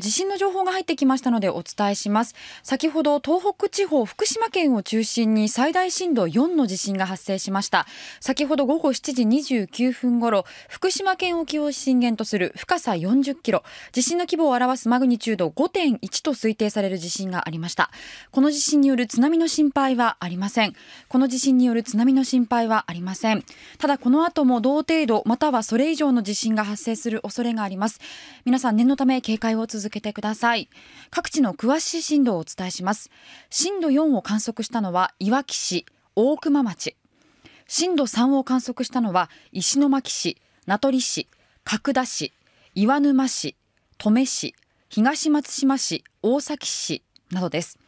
地震の情報が入ってきましたのでお伝えします先ほど東北地方福島県を中心に最大震度4の地震が発生しました先ほど午後7時29分ごろ福島県沖を震源とする深さ40キロ地震の規模を表すマグニチュード5.1と推定される地震がありましたこの地震による津波の心配はありませんこの地震による津波の心配はありませんただこの後も同程度またはそれ以上の地震が発生する恐れがあります皆さん念のため警戒を続続けてください各地の詳しい震度をお伝えします震度4を観測したのはいわき市大熊町震度3を観測したのは石巻市名取市角田市岩沼市登米市東松島市大崎市などです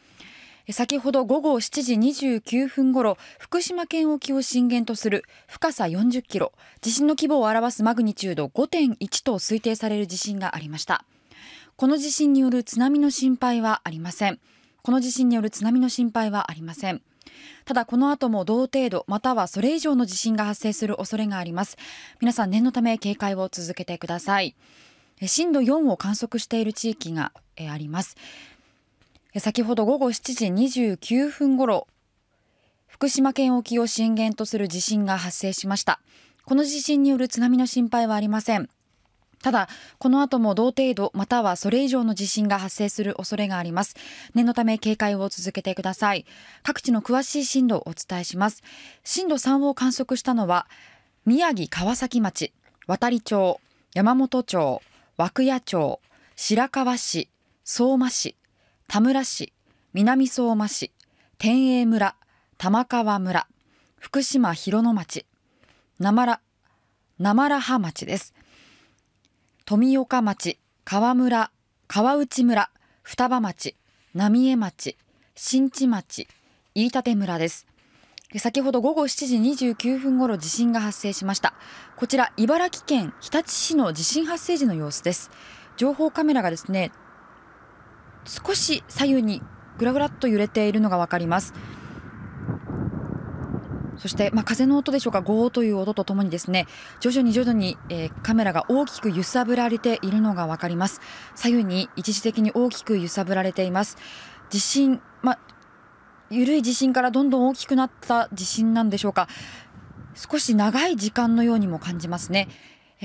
先ほど午後7時29分ごろ福島県沖を震源とする深さ40キロ地震の規模を表すマグニチュード5.1と推定される地震がありました。この地震による津波の心配はありませんこの地震による津波の心配はありませんただこの後も同程度またはそれ以上の地震が発生する恐れがあります皆さん念のため警戒を続けてください震度4を観測している地域があります先ほど午後7時29分ごろ福島県沖を震源とする地震が発生しましたこの地震による津波の心配はありませんただこの後も同程度またはそれ以上の地震が発生する恐れがあります念のため警戒を続けてください各地の詳しい震度をお伝えします震度3を観測したのは宮城川崎町渡里町山本町涌谷町白河市相馬市田村市南相馬市天栄村玉川村福島広野町なまらなまらは町です富岡町、川村、川内村、双葉町、浪江町、新地町、飯舘村です。先ほど午後7時29分ごろ地震が発生しましたこちら茨城県日立市の地震発生時の様子です情報カメラがですね少し左右にぐらぐらっと揺れているのがわかりますそして、まあ、風の音でしょうか、ゴーという音とともにですね、徐々に徐々に、えー、カメラが大きく揺さぶられているのがわかります。左右に一時的に大きく揺さぶられています。地震、まあ、緩い地震からどんどん大きくなった地震なんでしょうか。少し長い時間のようにも感じますね。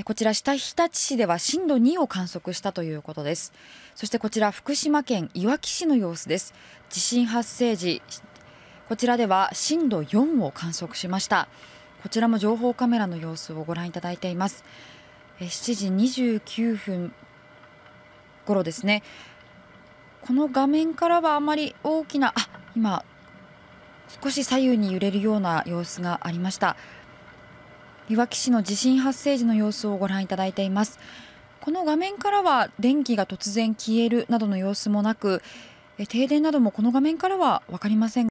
こちら下日立市では震度2を観測したということです。そしてこちら福島県いわき市の様子です。地震発生時、こちらでは震度4を観測しましたこちらも情報カメラの様子をご覧いただいています7時29分頃ですねこの画面からはあまり大きなあ今少し左右に揺れるような様子がありましたいわき市の地震発生時の様子をご覧いただいていますこの画面からは電気が突然消えるなどの様子もなく停電などもこの画面からは分かりません